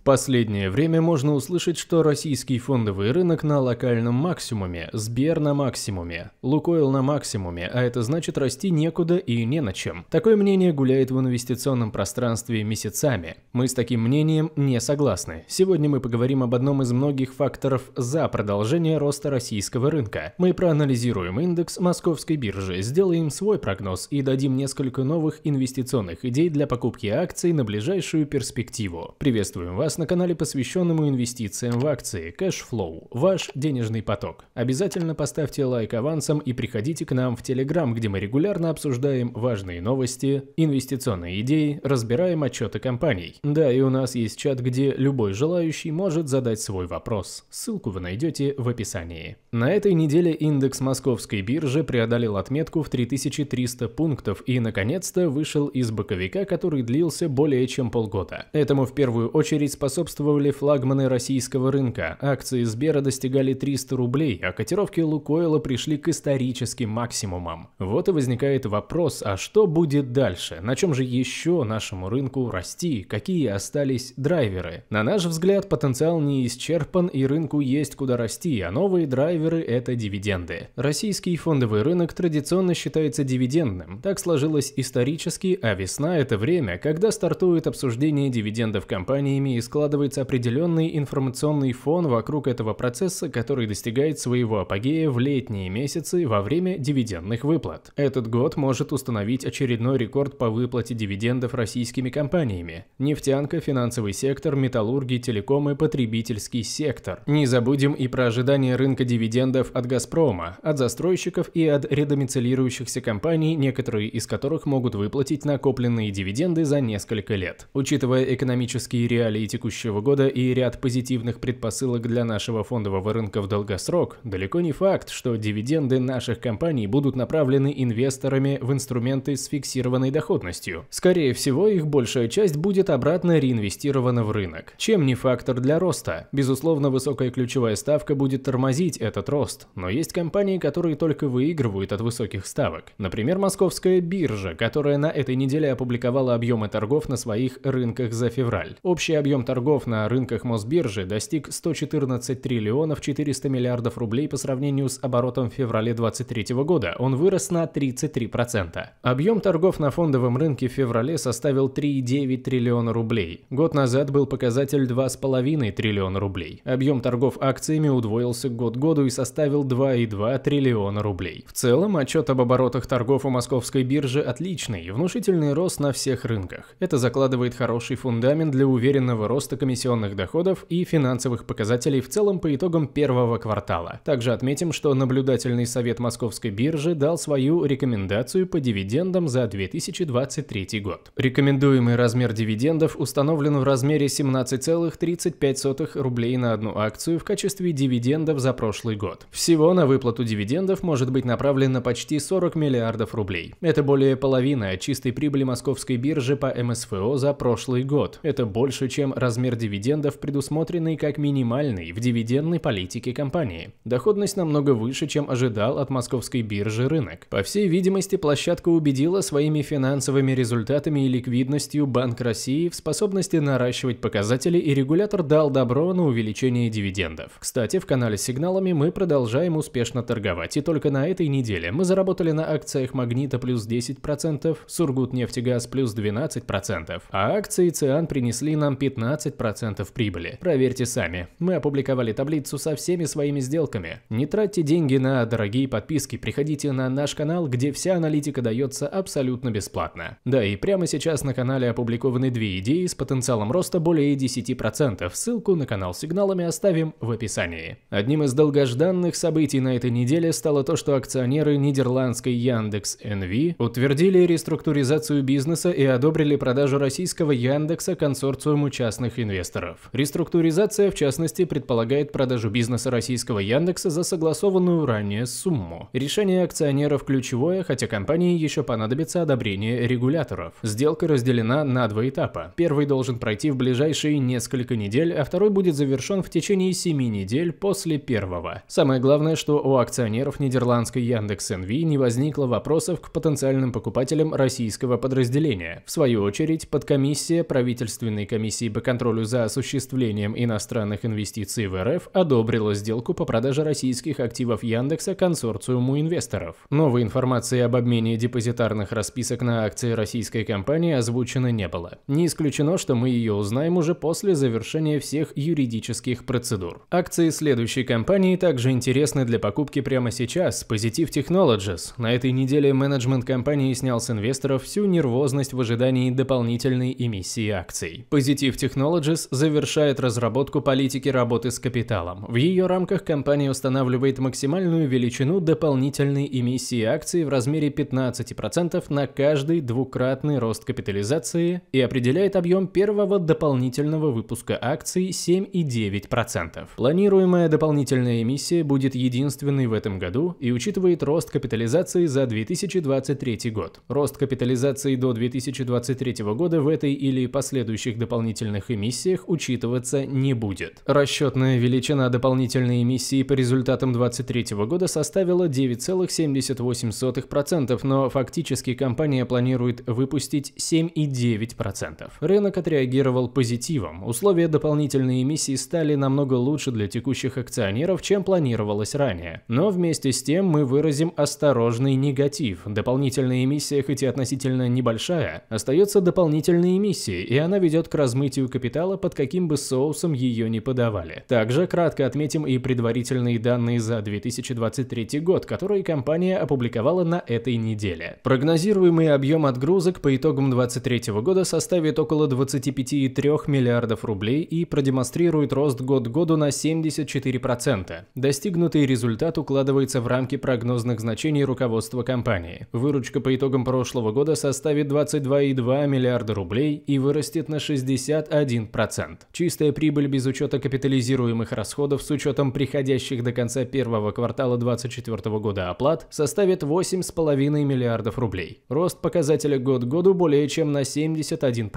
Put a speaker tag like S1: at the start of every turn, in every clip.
S1: В последнее время можно услышать, что российский фондовый рынок на локальном максимуме, Сбер на максимуме, Лукойл на максимуме, а это значит расти некуда и не на чем. Такое мнение гуляет в инвестиционном пространстве месяцами. Мы с таким мнением не согласны. Сегодня мы поговорим об одном из многих факторов за продолжение роста российского рынка. Мы проанализируем индекс московской биржи, сделаем свой прогноз и дадим несколько новых инвестиционных идей для покупки акций на ближайшую перспективу. Приветствуем вас вас на канале, посвященному инвестициям в акции Cashflow, ваш денежный поток. Обязательно поставьте лайк авансом и приходите к нам в Telegram, где мы регулярно обсуждаем важные новости, инвестиционные идеи, разбираем отчеты компаний. Да, и у нас есть чат, где любой желающий может задать свой вопрос. Ссылку вы найдете в описании. На этой неделе индекс московской биржи преодолел отметку в 3300 пунктов и, наконец-то, вышел из боковика, который длился более чем полгода. Этому в первую очередь способствовали флагманы российского рынка. Акции Сбера достигали 300 рублей, а котировки Лукойла пришли к историческим максимумам. Вот и возникает вопрос, а что будет дальше? На чем же еще нашему рынку расти? Какие остались драйверы? На наш взгляд, потенциал не исчерпан и рынку есть куда расти, а новые драйверы – это дивиденды. Российский фондовый рынок традиционно считается дивидендным. Так сложилось исторически, а весна – это время, когда стартует обсуждение дивидендов компаниями из складывается определенный информационный фон вокруг этого процесса, который достигает своего апогея в летние месяцы во время дивидендных выплат. Этот год может установить очередной рекорд по выплате дивидендов российскими компаниями. Нефтянка, финансовый сектор, металлурги, телекомы, потребительский сектор. Не забудем и про ожидания рынка дивидендов от «Газпрома», от застройщиков и от редомицелирующихся компаний, некоторые из которых могут выплатить накопленные дивиденды за несколько лет. Учитывая экономические реалии текущего года и ряд позитивных предпосылок для нашего фондового рынка в долгосрок, далеко не факт, что дивиденды наших компаний будут направлены инвесторами в инструменты с фиксированной доходностью. Скорее всего, их большая часть будет обратно реинвестирована в рынок, чем не фактор для роста. Безусловно, высокая ключевая ставка будет тормозить этот рост, но есть компании, которые только выигрывают от высоких ставок. Например, московская биржа, которая на этой неделе опубликовала объемы торгов на своих рынках за февраль. Общий объем торгов на рынках Мосбиржи достиг 114 триллионов 400 миллиардов рублей по сравнению с оборотом в феврале 2023 года. Он вырос на 33%. Объем торгов на фондовом рынке в феврале составил 3,9 триллиона рублей. Год назад был показатель 2,5 триллиона рублей. Объем торгов акциями удвоился год году и составил 2,2 триллиона рублей. В целом, отчет об оборотах торгов у московской биржи отличный, внушительный рост на всех рынках. Это закладывает хороший фундамент для уверенного роста роста комиссионных доходов и финансовых показателей в целом по итогам первого квартала. Также отметим, что наблюдательный совет Московской биржи дал свою рекомендацию по дивидендам за 2023 год. Рекомендуемый размер дивидендов установлен в размере 17,35 рублей на одну акцию в качестве дивидендов за прошлый год. Всего на выплату дивидендов может быть направлено почти 40 миллиардов рублей. Это более половины от чистой прибыли московской биржи по МСФО за прошлый год. Это больше, чем раз размер дивидендов, предусмотренный как минимальный в дивидендной политике компании. Доходность намного выше, чем ожидал от московской биржи рынок. По всей видимости, площадка убедила своими финансовыми результатами и ликвидностью Банк России в способности наращивать показатели, и регулятор дал добро на увеличение дивидендов. Кстати, в канале с сигналами мы продолжаем успешно торговать, и только на этой неделе мы заработали на акциях Магнита плюс 10%, Сургутнефтегаз плюс 12%, а акции Циан принесли нам 15 15% прибыли. Проверьте сами. Мы опубликовали таблицу со всеми своими сделками. Не тратьте деньги на дорогие подписки, приходите на наш канал, где вся аналитика дается абсолютно бесплатно. Да, и прямо сейчас на канале опубликованы две идеи с потенциалом роста более 10%. Ссылку на канал с сигналами оставим в описании. Одним из долгожданных событий на этой неделе стало то, что акционеры нидерландской Яндекс NV утвердили реструктуризацию бизнеса и одобрили продажу российского Яндекса консорциуму частных частных инвесторов. Реструктуризация, в частности, предполагает продажу бизнеса российского Яндекса за согласованную ранее сумму. Решение акционеров ключевое, хотя компании еще понадобится одобрение регуляторов. Сделка разделена на два этапа. Первый должен пройти в ближайшие несколько недель, а второй будет завершен в течение семи недель после первого. Самое главное, что у акционеров нидерландской Яндекс НВ не возникло вопросов к потенциальным покупателям российского подразделения. В свою очередь, подкомиссия правительственной комиссии БК контролю за осуществлением иностранных инвестиций в РФ одобрила сделку по продаже российских активов Яндекса консорциуму инвесторов. Новой информации об обмене депозитарных расписок на акции российской компании озвучено не было. Не исключено, что мы ее узнаем уже после завершения всех юридических процедур. Акции следующей компании также интересны для покупки прямо сейчас. Positive Technologies. На этой неделе менеджмент компании снял с инвесторов всю нервозность в ожидании дополнительной эмиссии акций. Positive Technologies Technologies завершает разработку политики работы с капиталом. В ее рамках компания устанавливает максимальную величину дополнительной эмиссии акций в размере 15% на каждый двукратный рост капитализации и определяет объем первого дополнительного выпуска акций 7,9%. Планируемая дополнительная эмиссия будет единственной в этом году и учитывает рост капитализации за 2023 год. Рост капитализации до 2023 года в этой или последующих дополнительных будущих эмиссиях учитываться не будет. Расчетная величина дополнительной эмиссии по результатам 2023 года составила 9,78%, но фактически компания планирует выпустить 7,9%. Рынок отреагировал позитивом. Условия дополнительной эмиссии стали намного лучше для текущих акционеров, чем планировалось ранее. Но вместе с тем мы выразим осторожный негатив. Дополнительная эмиссия, хоть и относительно небольшая, остается дополнительной эмиссией, и она ведет к размытию капитала капитала, под каким бы соусом ее не подавали. Также кратко отметим и предварительные данные за 2023 год, которые компания опубликовала на этой неделе. Прогнозируемый объем отгрузок по итогам 2023 года составит около 25,3 миллиардов рублей и продемонстрирует рост год году на 74%. Достигнутый результат укладывается в рамки прогнозных значений руководства компании. Выручка по итогам прошлого года составит 22,2 миллиарда рублей и вырастет на 61 1%. Чистая прибыль без учета капитализируемых расходов с учетом приходящих до конца первого квартала 2024 года оплат составит 8,5 миллиардов рублей. Рост показателя год году более чем на 71%.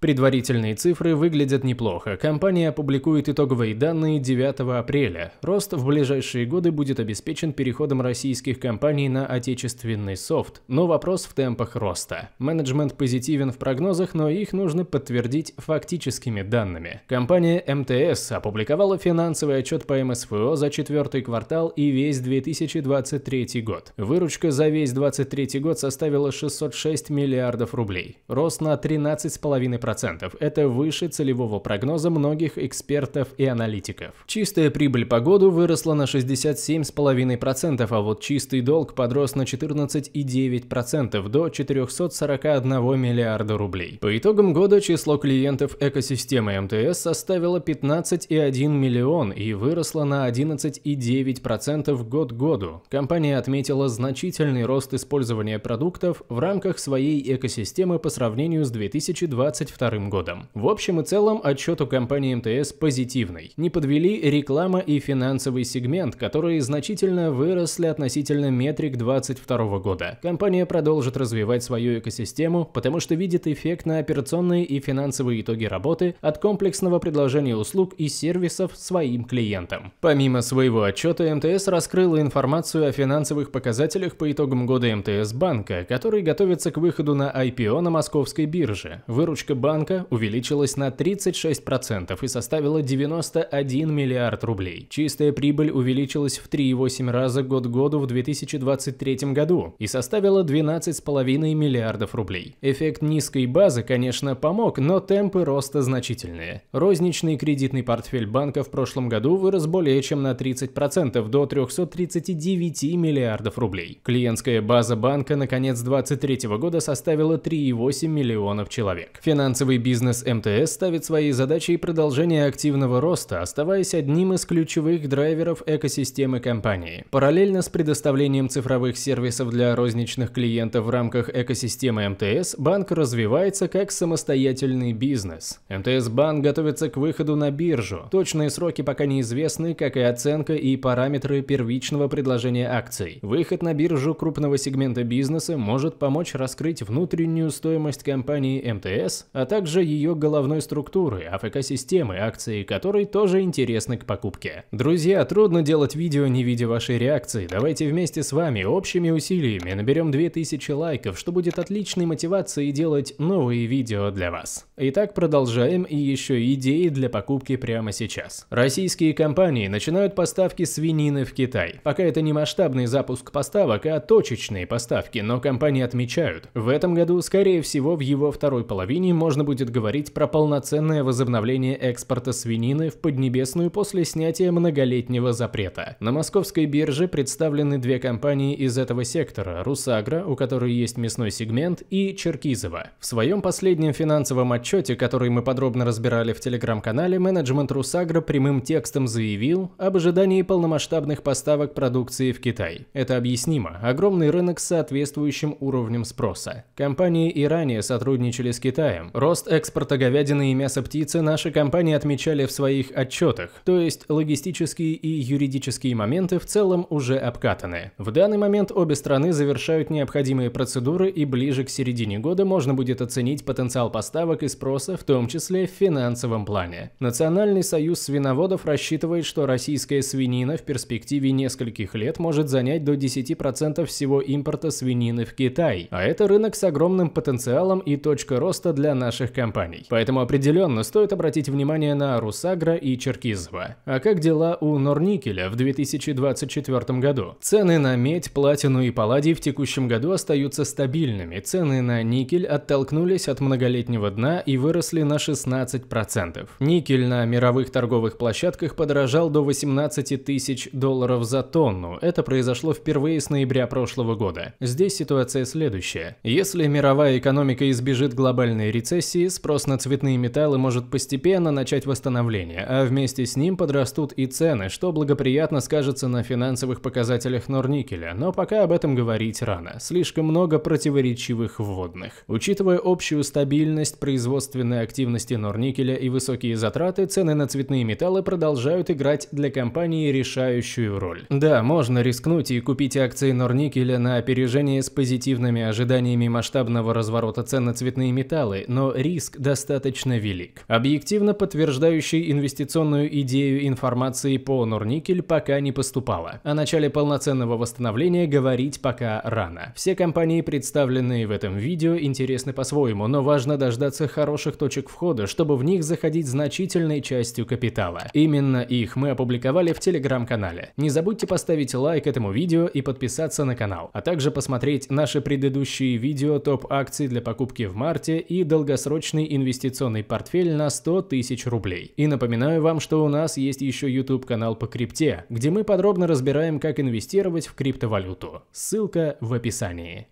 S1: Предварительные цифры выглядят неплохо. Компания опубликует итоговые данные 9 апреля. Рост в ближайшие годы будет обеспечен переходом российских компаний на отечественный софт, но вопрос в темпах роста. Менеджмент позитивен в прогнозах, но их нужно подтвердить фактически статистическими данными. Компания МТС опубликовала финансовый отчет по МСФО за четвертый квартал и весь 2023 год. Выручка за весь 2023 год составила 606 миллиардов рублей. Рост на 13,5%. Это выше целевого прогноза многих экспертов и аналитиков. Чистая прибыль по году выросла на 67,5%, а вот чистый долг подрос на 14,9% до 441 миллиарда рублей. По итогам года число клиентов экономики экосистемы МТС составила 15,1 миллион и выросла на 11,9% год к году. Компания отметила значительный рост использования продуктов в рамках своей экосистемы по сравнению с 2022 годом. В общем и целом отчет у компании МТС позитивный. Не подвели реклама и финансовый сегмент, которые значительно выросли относительно метрик 2022 года. Компания продолжит развивать свою экосистему, потому что видит эффект на операционные и финансовые итоги работы от комплексного предложения услуг и сервисов своим клиентам. Помимо своего отчета, МТС раскрыла информацию о финансовых показателях по итогам года МТС банка, который готовится к выходу на IPO на московской бирже. Выручка банка увеличилась на 36% и составила 91 миллиард рублей. Чистая прибыль увеличилась в 3,8 раза год году в 2023 году и составила 12,5 миллиардов рублей. Эффект низкой базы, конечно, помог, но темпы роста роста значительные. Розничный кредитный портфель банка в прошлом году вырос более чем на 30% до 339 миллиардов рублей. Клиентская база банка на конец 2023 года составила 3,8 миллионов человек. Финансовый бизнес МТС ставит своей задачей продолжение активного роста, оставаясь одним из ключевых драйверов экосистемы компании. Параллельно с предоставлением цифровых сервисов для розничных клиентов в рамках экосистемы МТС, банк развивается как самостоятельный бизнес. МТС. МТС-банк готовится к выходу на биржу. Точные сроки пока неизвестны, как и оценка и параметры первичного предложения акций. Выход на биржу крупного сегмента бизнеса может помочь раскрыть внутреннюю стоимость компании МТС, а также ее головной структуры, АФК-системы, акции которой тоже интересны к покупке. Друзья, трудно делать видео, не видя вашей реакции. Давайте вместе с вами общими усилиями наберем 2000 лайков, что будет отличной мотивацией делать новые видео для вас. Итак, продолжаем продолжаем и еще идеи для покупки прямо сейчас. Российские компании начинают поставки свинины в Китай. Пока это не масштабный запуск поставок, а точечные поставки, но компании отмечают, в этом году, скорее всего, в его второй половине можно будет говорить про полноценное возобновление экспорта свинины в Поднебесную после снятия многолетнего запрета. На московской бирже представлены две компании из этого сектора – «Русагра», у которой есть мясной сегмент, и «Черкизово». В своем последнем финансовом отчете, который мы подробно разбирали в телеграм-канале, менеджмент Русагра прямым текстом заявил об ожидании полномасштабных поставок продукции в Китай. Это объяснимо. Огромный рынок с соответствующим уровнем спроса. Компании и ранее сотрудничали с Китаем. Рост экспорта говядины и мяса птицы наши компании отмечали в своих отчетах, то есть логистические и юридические моменты в целом уже обкатаны. В данный момент обе страны завершают необходимые процедуры и ближе к середине года можно будет оценить потенциал поставок и спроса, в том том числе в финансовом плане. Национальный союз свиноводов рассчитывает, что российская свинина в перспективе нескольких лет может занять до 10% всего импорта свинины в Китай, а это рынок с огромным потенциалом и точка роста для наших компаний. Поэтому определенно стоит обратить внимание на Русагра и Черкизова. А как дела у Норникеля в 2024 году? Цены на медь, платину и палладий в текущем году остаются стабильными. Цены на никель оттолкнулись от многолетнего дна и выросли на на 16%. Никель на мировых торговых площадках подорожал до 18 тысяч долларов за тонну. Это произошло впервые с ноября прошлого года. Здесь ситуация следующая. Если мировая экономика избежит глобальной рецессии, спрос на цветные металлы может постепенно начать восстановление, а вместе с ним подрастут и цены, что благоприятно скажется на финансовых показателях Норникеля, но пока об этом говорить рано. Слишком много противоречивых вводных. Учитывая общую стабильность производственной активности, активности норникеля и высокие затраты, цены на цветные металлы продолжают играть для компании решающую роль. Да, можно рискнуть и купить акции норникеля на опережение с позитивными ожиданиями масштабного разворота цен на цветные металлы, но риск достаточно велик. Объективно подтверждающей инвестиционную идею информации по норникель пока не поступало. О начале полноценного восстановления говорить пока рано. Все компании, представленные в этом видео, интересны по-своему, но важно дождаться хороших точек к входу, чтобы в них заходить значительной частью капитала. Именно их мы опубликовали в телеграм-канале. Не забудьте поставить лайк этому видео и подписаться на канал, а также посмотреть наши предыдущие видео топ-акций для покупки в марте и долгосрочный инвестиционный портфель на 100 тысяч рублей. И напоминаю вам, что у нас есть еще YouTube-канал по крипте, где мы подробно разбираем, как инвестировать в криптовалюту. Ссылка в описании.